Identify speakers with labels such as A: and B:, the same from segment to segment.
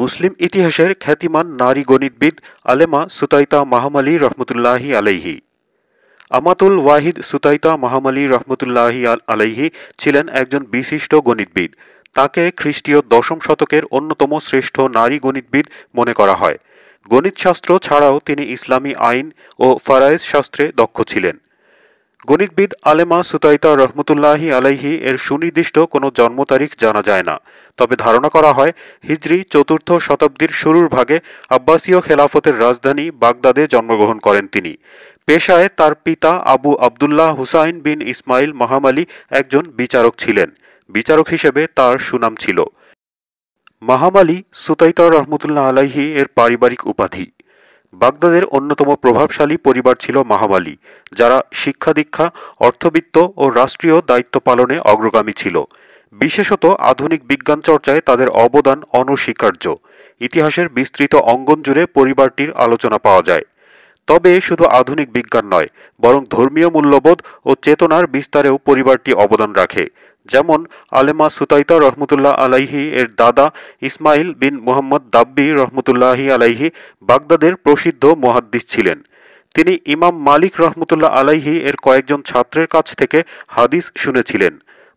A: মুসলিম ইতিহাসের খ্যাতিমান নারী গণিতবিদ আলেমা সুতাইতা মাহমালি রহমতুল্লাহি আলাইহি আমাতুল ওয়াহিদ সুতাইতা মাহমালি রহমতুল্লাহি আলাইহি ছিলেন একজন বিশিষ্ট গণিতবিদ তাকে খ্রিস্টীয় দশম শতকের অন্যতম শ্রেষ্ঠ নারী গণিতবিদ মনে করা হয় গণিতশাস্ত্র ছাড়াও তিনি ইসলামী আইন ও ফারায়েজ শাস্ত্রে দক্ষ ছিলেন গণিতবিদ আলেমা সুতাইতা রহমতুল্লাহি আলাইহি এর সুনির্দিষ্ট কোনো জন্ম তারিখ জানা যায় না তবে ধারণা করা হয় হিজরি চতুর্থ শতাব্দীর শুরুর ভাগে আব্বাসীয় খেলাফতের রাজধানী বাগদাদে জন্মগ্রহণ করেন তিনি পেশায় তার পিতা আবু আবদুল্লাহ হুসাইন বিন ইসমাইল মাহামালি একজন বিচারক ছিলেন বিচারক হিসেবে তার সুনাম ছিল মাহামালি সুতাইতা রহমতুল্লাহ আলাইহি এর পারিবারিক উপাধি বাগদাদের অন্যতম প্রভাবশালী পরিবার ছিল মাহামালি যারা শিক্ষা দীক্ষা অর্থবিত্ত ও রাষ্ট্রীয় দায়িত্ব পালনে অগ্রগামী ছিল বিশেষত আধুনিক বিজ্ঞান চর্চায় তাদের অবদান অনস্বীকার্য ইতিহাসের বিস্তৃত অঙ্গন জুড়ে পরিবারটির আলোচনা পাওয়া যায় তবে শুধু আধুনিক বিজ্ঞান নয় বরং ধর্মীয় মূল্যবোধ ও চেতনার বিস্তারেও পরিবারটি অবদান রাখে যেমন আলেমা সুতাইতা রহমতুল্লাহ আলাইহি এর দাদা ইসমাইল বিন মোহাম্মদ দাব্বি রহমতুল্লাহি আলাইহি বাগদাদের প্রসিদ্ধ মহাদ্দিস ছিলেন তিনি ইমাম মালিক রহমতুল্লাহ আলাইহি এর কয়েকজন ছাত্রের কাছ থেকে হাদিস শুনেছিলেন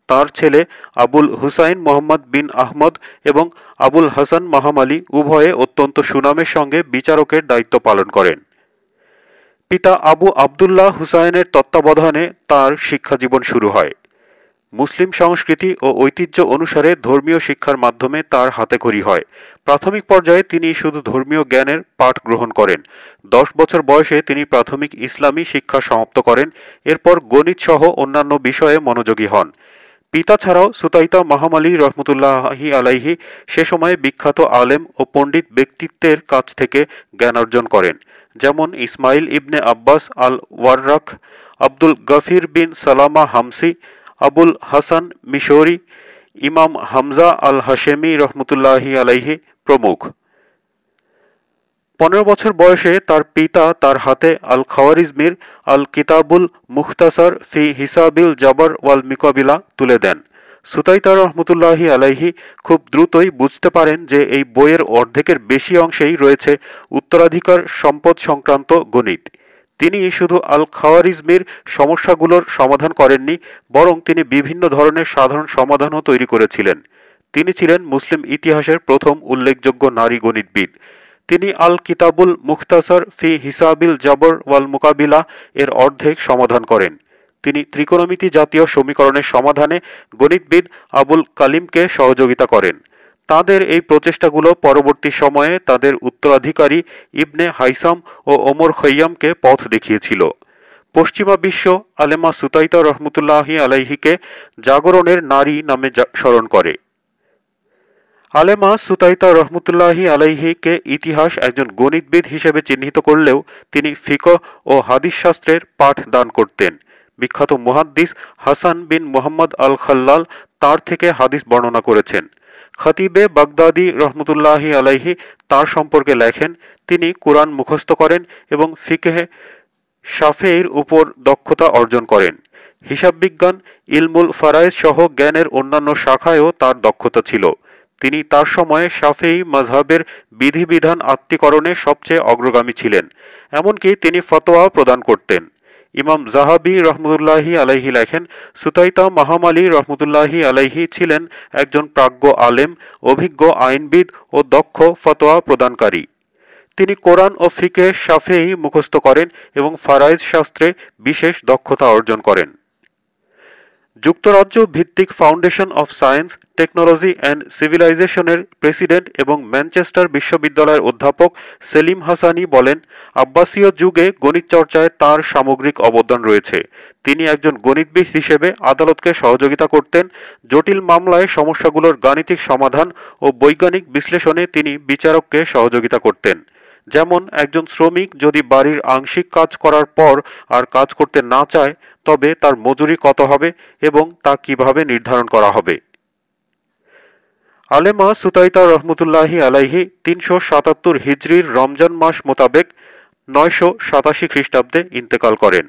A: তার ছেলে আবুল হুসাইন মোহাম্মদ বিন আহমদ এবং আবুল হাসান মাহামালি উভয়ে অত্যন্ত সুনামের সঙ্গে বিচারকের দায়িত্ব পালন করেন পিতা আবু আবদুল্লাহ হুসাইনের তত্ত্বাবধানে তার শিক্ষাজীবন শুরু হয় মুসলিম সংস্কৃতি ও ঐতিহ্য অনুসারে ধর্মীয় শিক্ষার মাধ্যমে তার হাতে ঘড়ি হয় প্রাথমিক পর্যায়ে তিনি শুধু ধর্মীয় জ্ঞানের পাঠ গ্রহণ করেন দশ বছর বয়সে তিনি প্রাথমিক ইসলামী শিক্ষা সমাপ্ত করেন এরপর গণিত সহ অন্যান্য বিষয়ে মনোযোগী হন পিতা ছাড়াও সুতাইতা মাহামালি রহমতুল্লাহি আলাইহি সে সময়ে বিখ্যাত আলেম ও পণ্ডিত ব্যক্তিত্বের কাছ থেকে জ্ঞান অর্জন করেন যেমন ইসমাইল ইবনে আব্বাস আল ওয়ার্রাক আব্দুল গফির বিন সালামা হামসি আবুল হাসান মিশরি ইমাম হামজা আল হাশেমি রহমতুল্লাহি আলাইহি প্রমুখ পনেরো বছর বয়সে তার পিতা তার হাতে আল খাওয়ারিজমির আল কিতাবুল মুখতাসার ফি হিসাবিল জাবর ওয়াল মিকাবিলা তুলে দেন সুতাইতা রহমতুল্লাহি আলাইহি খুব দ্রুতই বুঝতে পারেন যে এই বইয়ের অর্ধেকের বেশি অংশেই রয়েছে উত্তরাধিকার সম্পদ সংক্রান্ত গণিত তিনি শুধু আল খাওয়ারিজমের সমস্যাগুলোর সমাধান করেননি বরং তিনি বিভিন্ন ধরনের সাধারণ সমাধানও তৈরি করেছিলেন তিনি ছিলেন মুসলিম ইতিহাসের প্রথম উল্লেখযোগ্য নারী গণিতবিদ তিনি আল কিতাবুল মুখতাসার ফি হিসাবিল জাবর ওয়াল মোকাবিলা এর অর্ধেক সমাধান করেন তিনি ত্রিকোণমিতি জাতীয় সমীকরণের সমাধানে গণিতবিদ আবুল কালিমকে সহযোগিতা করেন তাদের এই প্রচেষ্টাগুলো পরবর্তী সময়ে তাদের উত্তরাধিকারী ইবনে হাইসাম ও ওমর খৈয়ামকে পথ দেখিয়েছিল পশ্চিমা বিশ্ব আলেমা সুতাইতা রহমতুল্লাহি আলাইহিকে জাগরণের নারী নামে স্মরণ করে আলেমা সুতাইতা রহমতুল্লাহি আলাইহিকে ইতিহাস একজন গণিতবিদ হিসেবে চিহ্নিত করলেও তিনি ফিক ও হাদিস শাস্ত্রের পাঠ দান করতেন বিখ্যাত মুহাদ্দিস হাসান বিন মোহাম্মদ আল খাল্লাল তার থেকে হাদিস বর্ণনা করেছেন খতিবে বাগদাদি রহমতুল্লাহি আলাইহি তার সম্পর্কে লেখেন তিনি কোরআন মুখস্থ করেন এবং ফিকেহে সাফের উপর দক্ষতা অর্জন করেন হিসাববিজ্ঞান ইলমুল ফারাইজ সহ জ্ঞানের অন্যান্য শাখায়ও তার দক্ষতা ছিল তিনি তার সময়ে সাফেই মজহাবের বিধিবিধান আত্মীকরণে সবচেয়ে অগ্রগামী ছিলেন এমনকি তিনি ফতোয়া প্রদান করতেন ইমাম জাহাবি রহমতুল্লাহি আলাইহি লেখেন সুতাইতা মাহাম আলী রহমতুল্লাহি আলাইহি ছিলেন একজন প্রাজ্ঞ আলেম অভিজ্ঞ আইনবিদ ও দক্ষ ফতোয়া প্রদানকারী তিনি কোরআন ও ফিকে সাফেই মুখস্থ করেন এবং ফারাইজ শাস্ত্রে বিশেষ দক্ষতা অর্জন করেন যুক্তরাজ্য ভিত্তিক foundation of science technology and সিভিলাইজেশনের প্রেসিডেন্ট এবং ম্যানচেস্টার বিশ্ববিদ্যালয়ের অধ্যাপক সেলিম হাসানি বলেন আব্বাসীয় যুগে গণিত চর্চায় তার সামগ্রিক অবদান রয়েছে তিনি একজন গণিতবিদ হিসেবে আদালতকে সহযোগিতা করতেন জটিল মামলায় সমস্যাগুলোর গাণিতিক সমাধান ও বৈজ্ঞানিক বিশ্লেষণে তিনি বিচারককে সহযোগিতা করতেন যেমন একজন শ্রমিক যদি বাড়ির আংশিক কাজ করার পর আর কাজ করতে না চায় তবে তার মজুরি কত হবে এবং তা কিভাবে নির্ধারণ করা হবে আলেমা সুতাইতা রহমতুল্লাহি আলাইহি তিনশো সাতাত্তর হিজড়ির রমজান মাস মোতাবেক নয়শো সাতাশি খ্রিস্টাব্দে ইন্তেকাল করেন